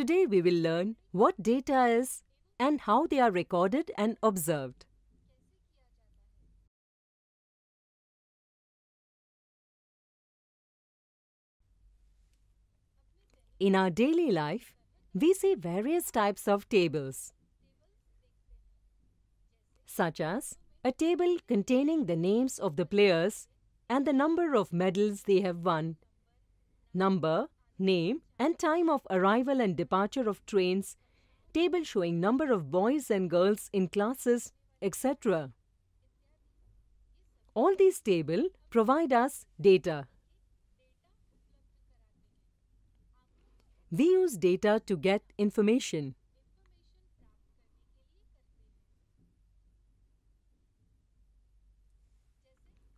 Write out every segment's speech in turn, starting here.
Today we will learn what data is and how they are recorded and observed. In our daily life, we see various types of tables, such as a table containing the names of the players and the number of medals they have won, number name and time of arrival and departure of trains, table showing number of boys and girls in classes, etc. All these table provide us data. We use data to get information.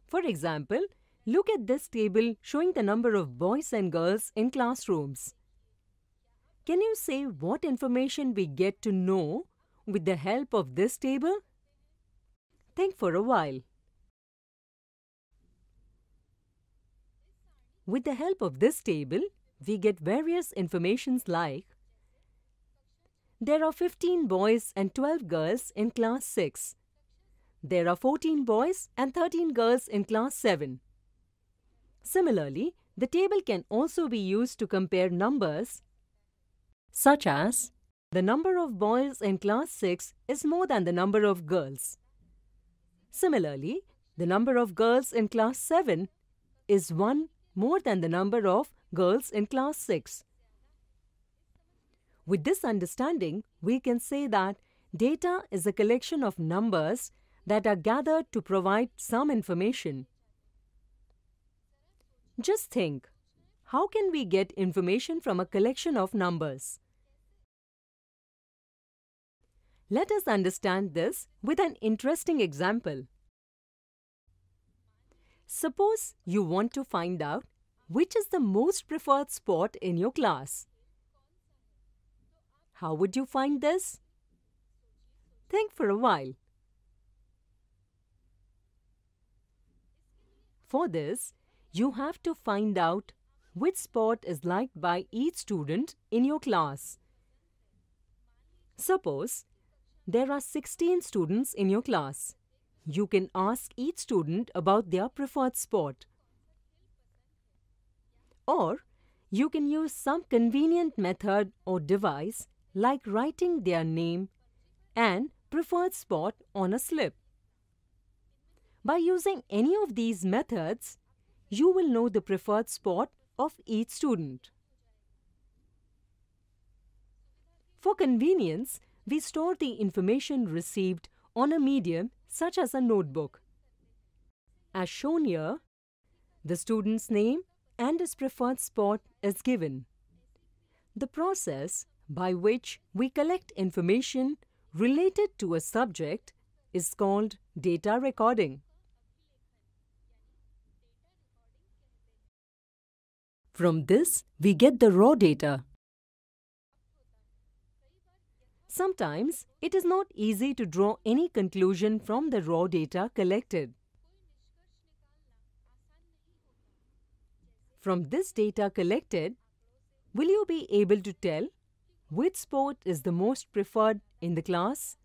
For example, Look at this table showing the number of boys and girls in classrooms. Can you say what information we get to know with the help of this table? Think for a while. With the help of this table, we get various informations like There are 15 boys and 12 girls in class 6. There are 14 boys and 13 girls in class 7. Similarly, the table can also be used to compare numbers such as the number of boys in class 6 is more than the number of girls. Similarly, the number of girls in class 7 is 1 more than the number of girls in class 6. With this understanding, we can say that data is a collection of numbers that are gathered to provide some information. Just think, how can we get information from a collection of numbers? Let us understand this with an interesting example. Suppose you want to find out which is the most preferred sport in your class. How would you find this? Think for a while. For this, you have to find out which sport is liked by each student in your class. Suppose there are 16 students in your class. You can ask each student about their preferred sport. Or you can use some convenient method or device like writing their name and preferred sport on a slip. By using any of these methods, you will know the preferred sport of each student. For convenience, we store the information received on a medium such as a notebook. As shown here, the student's name and his preferred sport is given. The process by which we collect information related to a subject is called data recording. From this, we get the raw data. Sometimes, it is not easy to draw any conclusion from the raw data collected. From this data collected, will you be able to tell which sport is the most preferred in the class?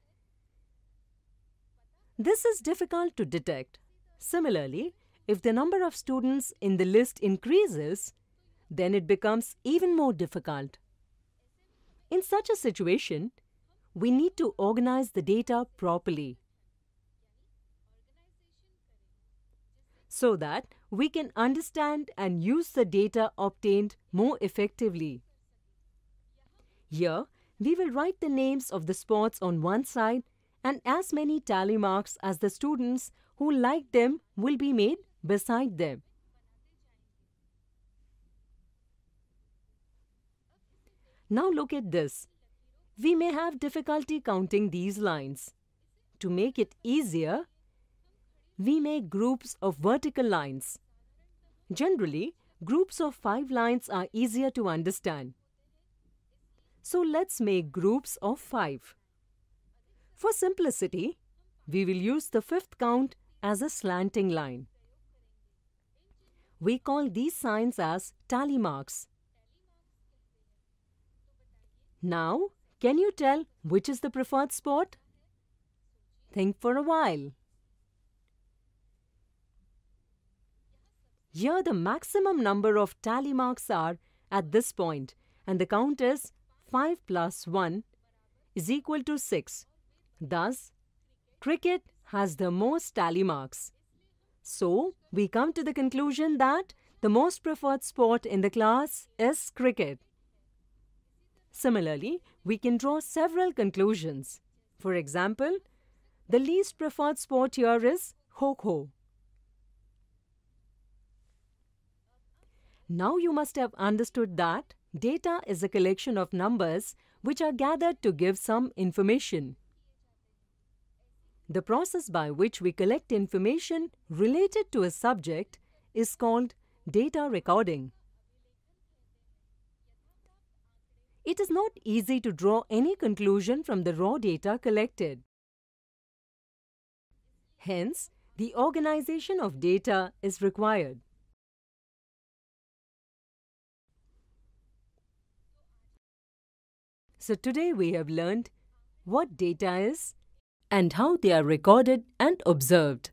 This is difficult to detect. Similarly, if the number of students in the list increases, then it becomes even more difficult. In such a situation, we need to organize the data properly so that we can understand and use the data obtained more effectively. Here, we will write the names of the sports on one side and as many tally marks as the students who like them will be made beside them. Now look at this. We may have difficulty counting these lines. To make it easier, we make groups of vertical lines. Generally, groups of five lines are easier to understand. So let's make groups of five. For simplicity, we will use the fifth count as a slanting line. We call these signs as tally marks. Now, can you tell which is the preferred sport? Think for a while. Here the maximum number of tally marks are at this point and the count is 5 plus 1 is equal to 6. Thus, cricket has the most tally marks. So, we come to the conclusion that the most preferred sport in the class is cricket. Similarly, we can draw several conclusions. For example, the least preferred sport here is Now you must have understood that data is a collection of numbers which are gathered to give some information. The process by which we collect information related to a subject is called data recording. it is not easy to draw any conclusion from the raw data collected. Hence, the organization of data is required. So today we have learned what data is and how they are recorded and observed.